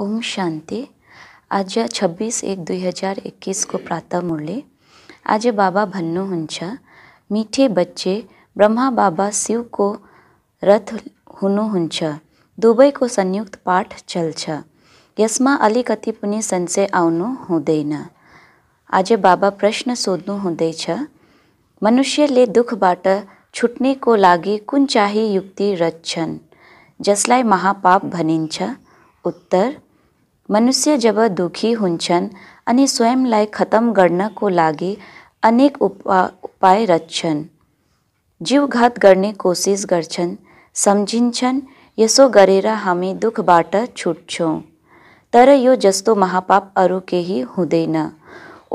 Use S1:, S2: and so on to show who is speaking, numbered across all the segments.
S1: ओम शांति आज छब्बीस एक दुई हजार एक्काइसको प्रातः मूल्य आज बाबा भन्नुहुन्छ मीठे बच्चे ब्रह्मा बाबा शिव को रथ दुबई को संयुक्त पाठ चल्छ यसमा अलिकति पनि सन्चय आउनु हुँदैन आज बाबा प्रश्न सोध्नु हुँदैछ मनुष्यले दुःखबाट को लागि कुन चाहिँ युक्ति रच्छन् जसलाई महापाप भनिन्छ उत्तर મનુષ્ય જબ દુઃખી હુંછન અને સ્વયંલાય ખતમ ગણનકો લાગે અનેક ઉપાય રચન જીવઘાત ગણને કોશિશ ગરછન સમજીનછન યસો ગરેરા હામે દુઃખ બાટ છૂટછો તર યો જસ્તો મહાપાપ અરુ કેહી હુદેન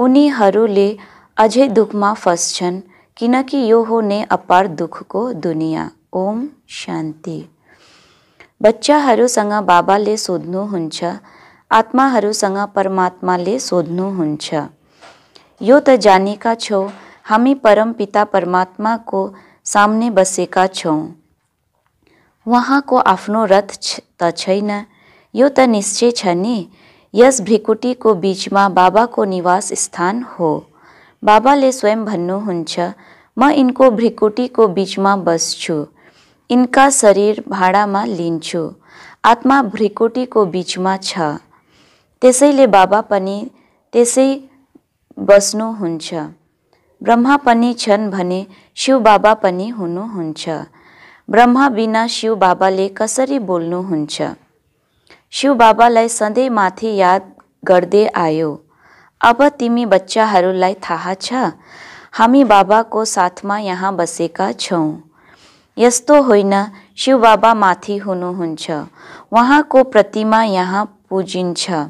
S1: ઉનીહરુલે અજે દુઃખમાં ફસછન કિનકી યો હો ને અપાર દુઃખ કો દુનિયા ઓમ શાંતિ બચ્ચાहरूसँग बाबाले सोध्नुहुन्छ आत्माहरूसँग परमात्माले सोध्नुहुन्छ यो त जानेका छौँ हामी परमपिता परमात्माको सामने बसेका छौँ उहाँको आफ्नो रथ त छैन यो त निश्चय छ नि यस भ्रिकुटीको बिचमा बाबाको निवास स्थान हो बाबाले स्वयं भन्नुहुन्छ म यिनको भ्रिकुटीको बिचमा बस्छु यिनका शरीर भाडामा लिन्छु आत्मा भ्रिकुटीको बिचमा छ त्यसैले बाबा पनि त्यसै बस्नुहुन्छ ब्रह्मा पनि छन् भने शिव बाबा पनि हुनुहुन्छ ब्रह्मा बिना शिव बाबाले कसरी बोल्नुहुन्छ शिव बाबालाई सधैँ माथि याद गर्दै आयो अब तिमी बच्चाहरूलाई थाहा छ हामी बाबाको साथमा यहाँ बसेका छौँ यस्तो होइन शिव बाबा माथि हुनुहुन्छ उहाँको प्रतिमा यहाँ पुजिन्छ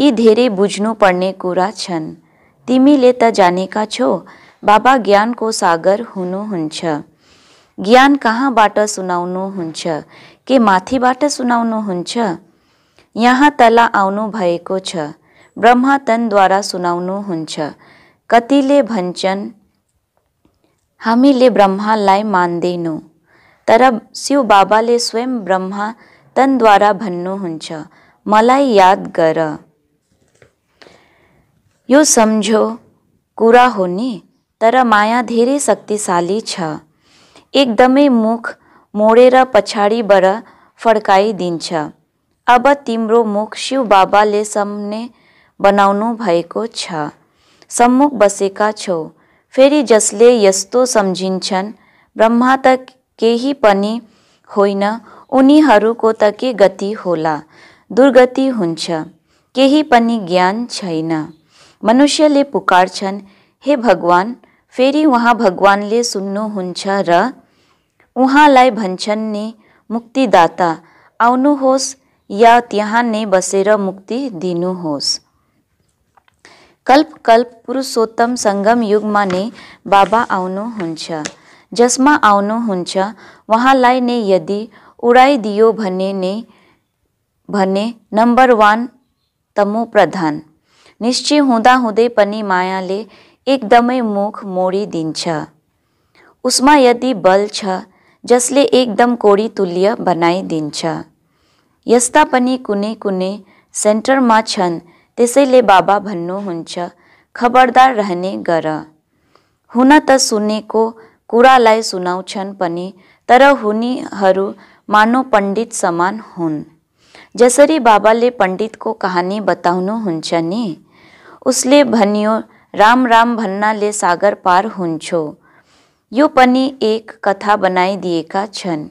S1: यी धेरै बुझ्नुपर्ने कुरा छन् तिमीले त जानेका छौ बाबा ज्ञानको सागर हुनुहुन्छ ज्ञान कहाँबाट सुनाउनुहुन्छ के माथिबाट सुनाउनुहुन्छ यहाँ तल आउनु भएको छ ब्रह्मातनद्वारा सुनाउनुहुन्छ कतिले भन्छन् हामीले ब्रह्मालाई मान्दैनौँ तर शिव बाबाले स्वयं ब्रह्मा तनद्वारा भन्नुहुन्छ मलाई याद गर यो सम्झो कुरा हो नि तर माया धेरै शक्तिशाली छ एकदमै मुख मोडेर पछाडिबाट फर्काइदिन्छ अब तिम्रो मुख शिव बाबाले सम्ने बनाउनु भएको छ सम्मुख बसेका छौ फेरि जसले यस्तो सम्झिन्छन् ब्रह्मा त केही पनि होइन उनीहरूको त के गति होला दुर्गति हुन्छ केही पनि ज्ञान छैन मनुष्यले पुकार्छन् हे भगवान् फेरि उहाँ भगवान्ले सुन्नुहुन्छ र उहाँलाई भन्छन् नि मुक्तिदाता आउनुहोस् या त्यहाँ नै बसेर मुक्ति दिनुहोस् कल्प कल्प पुरुषोत्तम सङ्गम युगमा नै बाबा आउनुहुन्छ जसमा आउनुहुन्छ उहाँलाई नै यदि उडाइदियो भने नै भने नम्बर वान तमो प्रधान निश्चय हुँदाहुँदै पनि मायाले एकदमै मुख मोडिदिन्छ उसमा यदि बल छ जसले एकदम कोडी तुल्य बनाइदिन्छ यस्ता पनि कुनै कुनै सेन्टरमा छन् त्यसैले बाबा भन्नुहुन्छ खबरदार रहने गर हुन त सुनेको कुरालाई सुनाउँछन् पनि तर हुनीहरू मानव पण्डित समान हुन् जसरी बाबाले पण्डितको कहानी बताउनुहुन्छ नि उसले भनियो राम राम भन्नाले सागर पार हुन्छौ यो पनि एक कथा बनाइदिएका छन्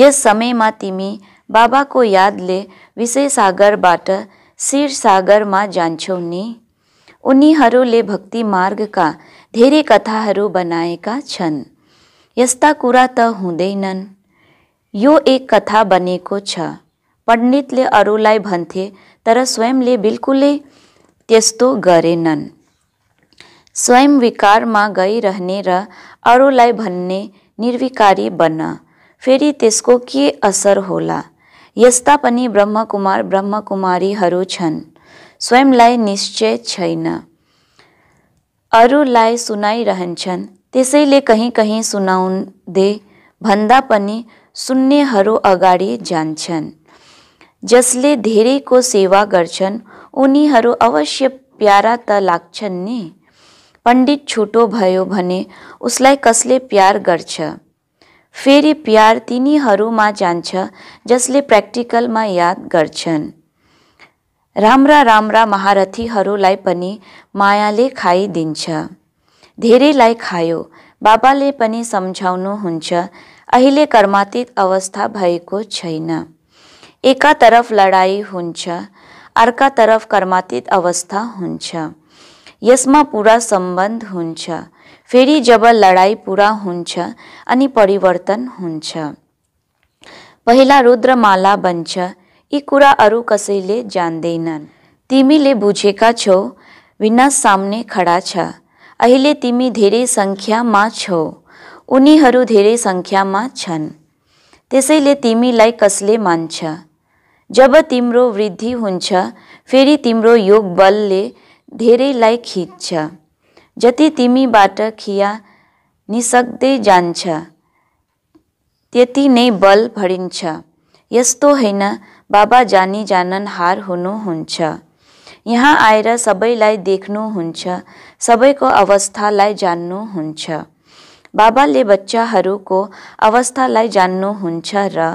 S1: यस समयमा तिमी बाबाको यादले विषय सागरबाट शिर सागरमा जान्छौ नि उनीहरूले भक्ति मार्गका धेरै कथाहरू बनाएका छन् यस्ता कुरा त हुँदैनन् यो एक कथा बनेको छ पण्डितले अरूलाई भन्थे तर स्वयंले बिल्कुलै त्यस्तो गरेनन् स्वयं विकारमा गइरहने र अरूलाई भन्ने निर्विकारी बन्न फेरि त्यसको के असर होला यस्ता पनि ब्रह्मकुमार ब्रह्मकुमारीहरू छन् स्वयंलाई निश्चय छैन अरूलाई सुनाइरहन्छन् त्यसैले कहीँ कहीँ सुनाउँदै भन्दा पनि सुन्नेहरू अगाडि जान्छन् जसले धेरैको सेवा गर्छन् उनीहरू अवश्य प्यारा त लाग्छन् नि पण्डित छोटो भयो भने उसलाई कसले प्यार गर्छ फेरि प्यार तिनीहरूमा जान्छ जसले प्र्याक्टिकलमा याद गर्छन् राम्रा राम्रा महारथीहरूलाई पनि मायाले खाइदिन्छ धेरैलाई खायो बाबाले पनि सम्झाउनुहुन्छ अहिले कर्मातीत अवस्था भएको छैन एकातर्फ लडाई हुन्छ अर्का कर्मातीत अवस्था हुन्छ यसमा पुरा सम्बन्ध हुन्छ फेरि जब लडाई पुरा हुन्छ अनि परिवर्तन हुन्छ पहिला रुद्रमाला बन्छ यी कुरा अरू कसैले जान्दैनन् तिमीले बुझेका छौ विनाश सामने खडा छ अहिले तिमी धेरै सङ्ख्यामा छौ उनीहरू धेरै सङ्ख्यामा छन् त्यसैले तिमीलाई कसले मान्छ जब तिम्रो वृद्धि हुन्छ फेरि तिम्रो योग बलले धेरैलाई खिच्छ जति तिमीबाट खिया निसक्दै जान्छ त्यति नै बल भरिन्छ यस्तो होइन बाबा जानी जानन हार हुनुहुन्छ यहाँ आएर सबैलाई देख्नुहुन्छ सबैको अवस्थालाई जान्नुहुन्छ बाबाले बच्चाहरूको अवस्थालाई जान्नुहुन्छ र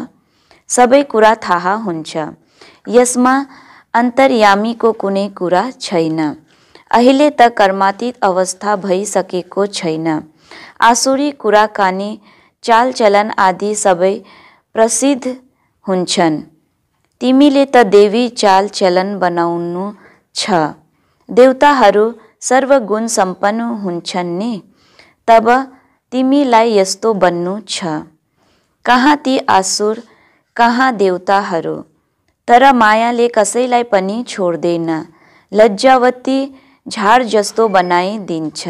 S1: सबै कुरा थाहा हुन्छ यसमा अन्तर्यामीको कुनै कुरा छैन अहिले त कर्मातीत अवस्था भइसकेको छैन आसुरी कुराकानी चालचलन आदि सबै प्रसिद्ध हुन्छन् तिमीले त देवी चालचलन बनाउनु छ देवताहरू सर्वगुण सम्पन्न हुन्छन् नि तब तिमीलाई यस्तो बन्नु छ कहाँ ती आसुर कहाँ देउताहरू तर मायाले कसैलाई पनि छोड्दैन लज्जावती झाड जस्तो बनाइदिन्छ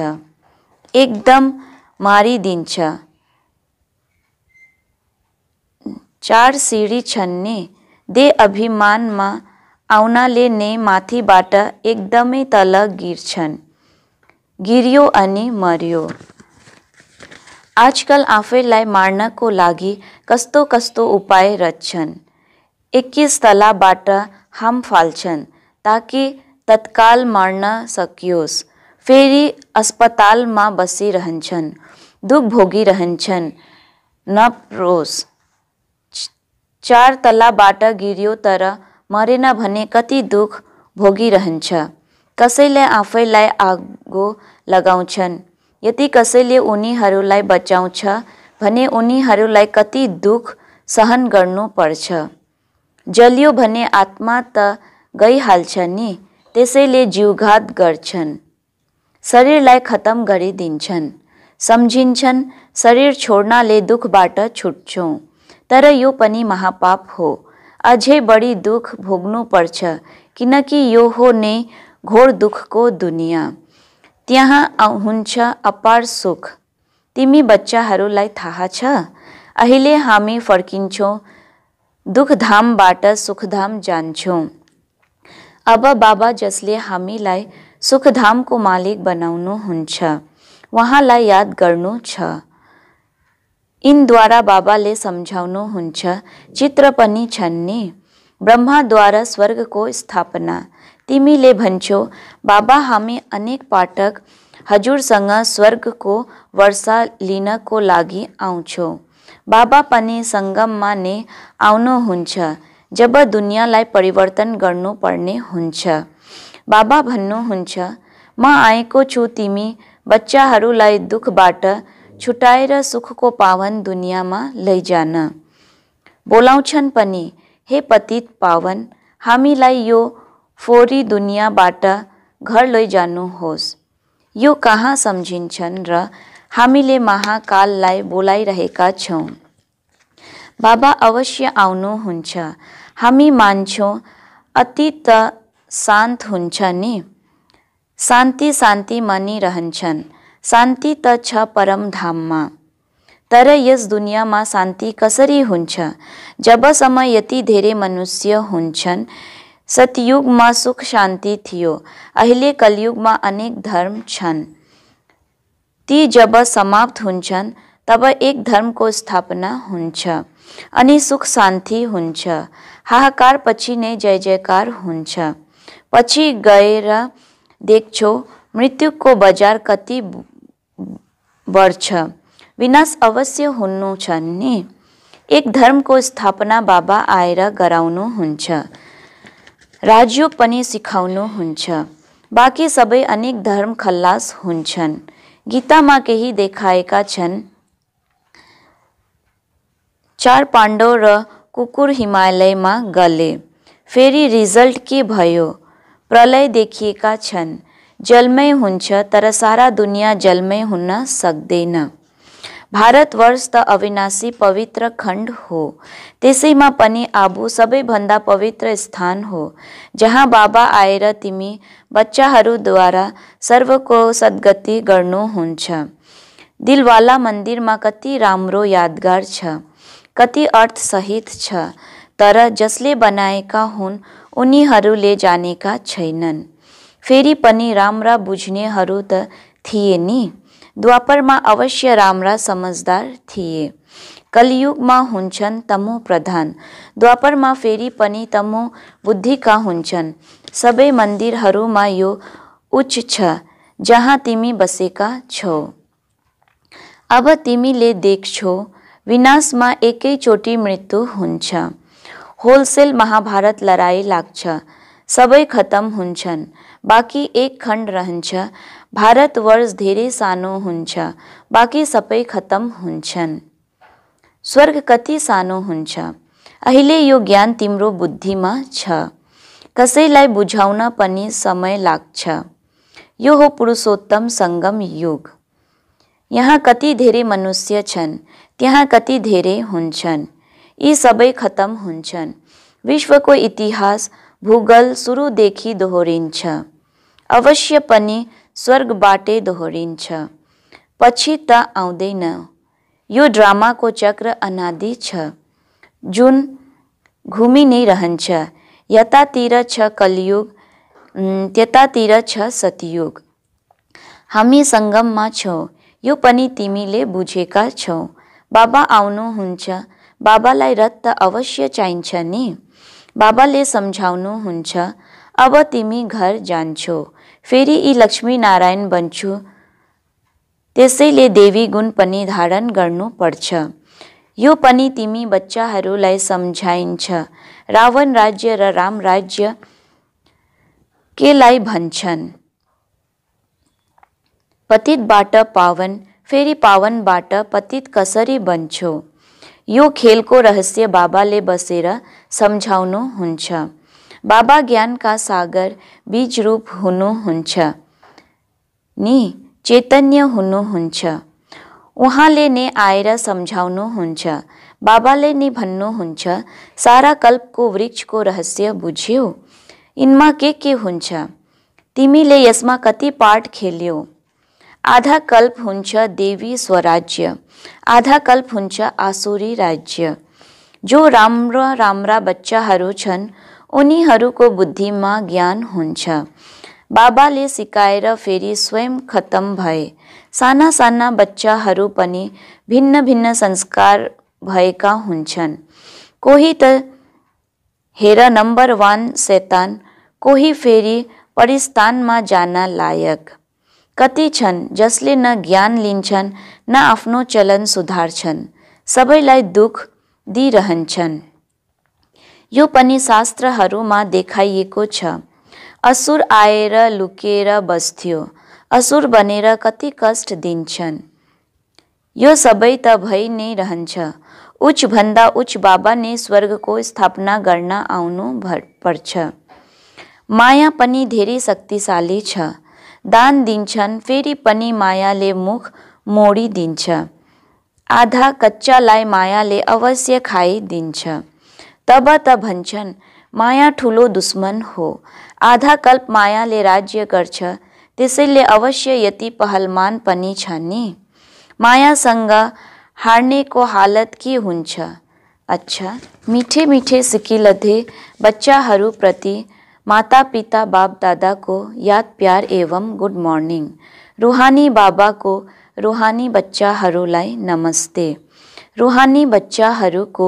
S1: एकदम मारिदिन्छ चार सिँढी छन् नि दे अभिमानमा आउनाले नै माथिबाट एकदमै तल गिर्छन् गिर्यो अनि मर्यो आजकल आफैलाई मार्नको लागि कस्तो कस्तो उपाय रच्छन् एक्किस तलाबाट हाम फाल्छन् ताकि तत्काल मार्न सकियोस् फेरि अस्पतालमा बसिरहन्छन् दुख भोगिरहन्छन् नप्रोस् चार तलाबाट गिरियो तर मरेन भने कति दुख भोगिरहन्छ कसैले आफैलाई आगो लगाउँछन् यदि कसैले उनीहरूलाई बचाउँछ भने उनीहरूलाई कति दुःख सहन गर्नुपर्छ जलियो भने आत्मा त गइहाल्छ नि त्यसैले जीवघात गर्छन् शरीरलाई खतम गरिदिन्छन् सम्झिन्छन् शरीर छोड्नाले दुःखबाट छुट्छौँ तर यो पनि महापाप हो अझै बढी दुःख भोग्नुपर्छ किनकि यो हो नै घोर दुःखको दुनियाँ त्यहाँ हुन्छ अपार सुख तिमी बच्चाहरूलाई थाहा छ अहिले हामी फर्किन्छौँ दुखधामबाट सुखधाम जान्छौँ अब बाबा जसले हामीलाई सुखधामको मालिक बनाउनु हुन्छ उहाँलाई याद गर्नु छ इनद्वारा बाबाले सम्झाउनुहुन्छ चित्र पनि छन् नि ब्रह्माद्वारा स्वर्गको स्थापना तिमीले भन्छौ बाबा हामी अनेक पाठक हजुरसँग स्वर्गको वर्षा लिनको लागि आउँछौ बाबा पनि सङ्गममा नै आउनुहुन्छ जब दुनियाँलाई परिवर्तन गर्नुपर्ने हुन्छ बाबा भन्नुहुन्छ म आएको छु तिमी बच्चाहरूलाई दुःखबाट छुटाएर सुखको पावन दुनियाँमा लैजान बोलाउँछन् पनि हे पतित पावन हामीलाई यो फोरी दुनियाँबाट घर लैजानुहोस् यो कहाँ सम्झिन्छन् र हामीले महाकाललाई बोलाइरहेका छौँ बाबा अवश्य आउनुहुन्छ हामी मान्छौँ अति त शान्त हुन्छ नि शान्ति शान्ति मानिरहन्छन् शान्ति त छ परम धाममा तर यस दुनियाँमा शान्ति कसरी हुन्छ जबसम्म यति धेरै मनुष्य हुन्छन् સતયુગમાં સુખ શાંતિ થયો अहिले કલયુગમાં અનેક ધર્મ છન તી જબ સમાપ્ત હુन्छन् તબ એક ધર્મકો સ્થાપના हुन्छ अनि સુખ શાંતિ हुन्छ હાહાકાર પછી ને જય જયકાર हुन्छ પછી ગएर દેખ્છો મૃત્યુको બજાર કતિ બઢ્छ વિનાશ અવશ્ય हुनु छन् नि एक धर्मको स्थापना बाबा आएर गराउनुहुन्छ राज्य पनि सिकाउनुहुन्छ बाँकी सबै अनेक धर्म खल्लास हुन्छन् गीतामा केही देखाएका छन् चार पाण्डव र कुकुर हिमालयमा गले फेरि रिजल्ट के भयो प्रलय देखिएका छन् जलमै हुन्छ तर सारा दुनियाँ जलमै हुन सक्दैन भारतवर्ष त अविनाशी पवित्र खण्ड हो त्यसैमा पनि आबु सबैभन्दा पवित्र स्थान हो जहाँ बाबा आएर तिमी बच्चाहरूद्वारा सर्वको सद्गति गर्नुहुन्छ दिलवाला मन्दिरमा कति राम्रो यादगार छ कति अर्थसहित छ तर जसले बनाएका हुन् उनीहरूले जानेका छैनन् फेरि पनि राम्रा बुझ्नेहरू त थिए नि द्वापरमा अवश्य राम्रा समझदार थिए कलियुगमा हुन्छन् तमो प्रधान द्वापरमा फेरि पनि तमो बुद्धिका हुन्छन् सबै मन्दिरहरूमा यो उच्च छ जहाँ तिमी बसेका छौ अब तिमीले देख्छौ विनाशमा एकैचोटि मृत्यु हुन्छ होलसेल महाभारत लडाइँ लाग्छ सबै खतम हुन्छन् बाँकी एक खण्ड रहन्छ भारतवर्ष धेरै सानो हुन्छ बाँकी सबै खत्तम हुन्छन् स्वर्ग कति सानो हुन्छ अहिले यो ज्ञान तिम्रो बुद्धिमा छ कसैलाई बुझाउन पनि समय लाग्छ यो हो पुरुषोत्तम सङ्गम युग यहाँ कति धेरै मनुष्य छन् त्यहाँ कति धेरै हुन्छन् यी सबै खत्तम हुन्छन् विश्वको इतिहास भूगोल सुरुदेखि दोहोरिन्छ अवश्य पनि स्वर्गबाटै दोहोरिन्छ पछि त आउँदैन यो ड्रामाको चक्र अनादि छ जुन घुमि नै रहन्छ यतातिर छ कलियुग त्यतातिर छ सतयुग हामी सङ्गममा छौँ यो पनि तिमीले बुझेका छौ बाबा आउनुहुन्छ बाबालाई रत्त अवश्य चाहिन्छ नि बाबाले सम्झाउनुहुन्छ अब तिमी घर जान्छौ फेरि यी लक्ष्मीनारायण बन्छु त्यसैले देवी गुण पनि धारण गर्नुपर्छ यो पनि तिमी बच्चाहरूलाई सम्झाइन्छ रावण राज्य र रा राम राज्य केलाई भन्छन् पतितबाट पावन फेरि पावनबाट पतित कसरी बन्छौ यो खेलको रहस्य बाबाले बसेर सम्झाउनुहुन्छ बाबा ज्ञान का सागर बीज रूप हुनुहुन्छ नि चैतन्य हुनुहुन्छ उहाँले नै आएर सम्झाउनुहुन्छ बाबाले नै भन्नुहुन्छ सारा कल्पको वृक्षको रहस्य बुझ्यो यिनमा के के हुन्छ तिमीले यसमा कति पाठ खेल्यौ आधा कल्प हुन्छ देवी स्वराज्य आधा कल्प हुन्छ आसुरी राज्य जो राम्रो राम्रा बच्चाहरू छन् उनीहरूको बुद्धिमा ज्ञान हुन्छ बाबाले सिकाएर फेरि स्वयं खत्म भए साना साना बच्चाहरू पनि भिन्न भिन्न संस्कार भैया हो कोही त हेर नम्बर वान सेतान कोही फेरि परिस्थानमा जान लायक कति छन् जसले न ज्ञान लिन्छन् न आफ्नो चलन सुधार्छन् सबला दुख दी दिइरहन्छन् यो पनि शास्त्रहरूमा देखाइएको छ असुर आएर लुकेर बस्थ्यो असुर बनेर कति कष्ट दिन्छन् यो सबै त भइ नै रहन्छ भन्दा उच्च बाबा नै स्वर्गको स्थापना गर्न आउनु पर्छ माया पनि धेरै शक्तिशाली छ दान दिन्छन् फेरि पनि मायाले मुख मोडिदिन्छ आधा कच्चालाई मायाले अवश्य खाइदिन्छ तब तभन्छन् माया ठुलो दुश्मन हो आधा कल्प मायाले राज्य गर्छ त्यसैले अवश्य यति पहलमान पनि छ नि मायासँग हार्नेको हालत के हुन्छ अच्छा मिठे मिठे सिकिलधे बच्चाहरूप्रति माता पिता बाप दादाको याद प्यार एवं गुड मर्निङ रुहानी बाबाको रुहानी बच्चाहरूलाई नमस्ते रुहानी बच्चाहरूको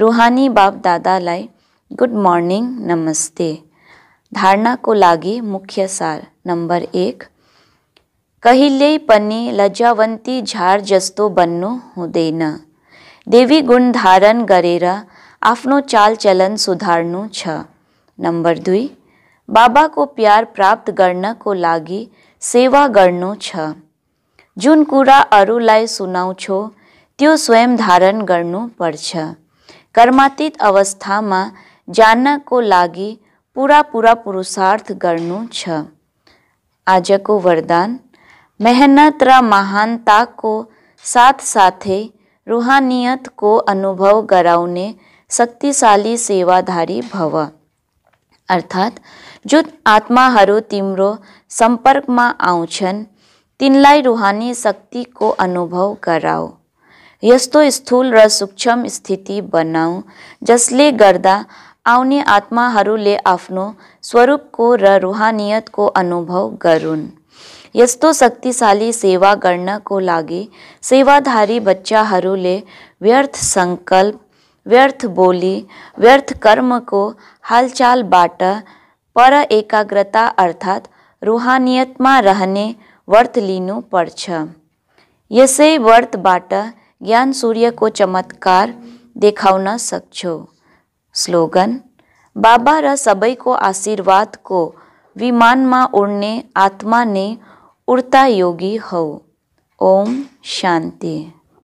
S1: रुहानी बाप दादालाई गुड मर्निङ नमस्ते धारणाको लागि मुख्य सार नम्बर एक कहिल्यै पनि लजावन्ती झार जस्तो बन्नु हुँदैन देवी गुण धारण गरेर आफ्नो चालचलन सुधार्नु छ नम्बर दुई बाबाको प्यार प्राप्त गर्नको लागि सेवा गर्नु छ जुन कुरा अरूलाई सुनाउँछौ त्यो स्वयं धारण गर्नुपर्छ कर्मातीत अवस्थामा जानको लागि पुरा पुरा पुरुषार्थ गर्नु छ आजको वरदान मेहनत र महानताको साथ साथै रुहानियतको अनुभव गराउने शक्तिशाली सेवाधारी भव अर्थात् जो आत्माहरू तिम्रो सम्पर्कमा आउँछन् तिनलाई रुहानी शक्तिको अनुभव गराओ यस्तो स्थूल र सूक्ष्म स्थिति बनाऊ जसले गर्दा आउने आत्माहरूले आफ्नो स्वरूपको र रुहानियतको अनुभव गरून् यस्तो शक्तिशाली सेवा गर्नको लागि सेवाधारी बच्चाहरूले व्यर्थ सङ्कल्प व्यर्थ बोली व्यर्थ कर्मको हालचालबाट पर एकाग्रता अर्थात् रुहानियतमा रहने व्रत लिनुपर्छ यसै व्रतबाट ज्ञान सूर्य को चमत्कार देखा सको स्लोगन बाबा र सबै को आशीर्वाद को विमान में उड़ने आत्मा ने उड़ता योगी हो ओम शांति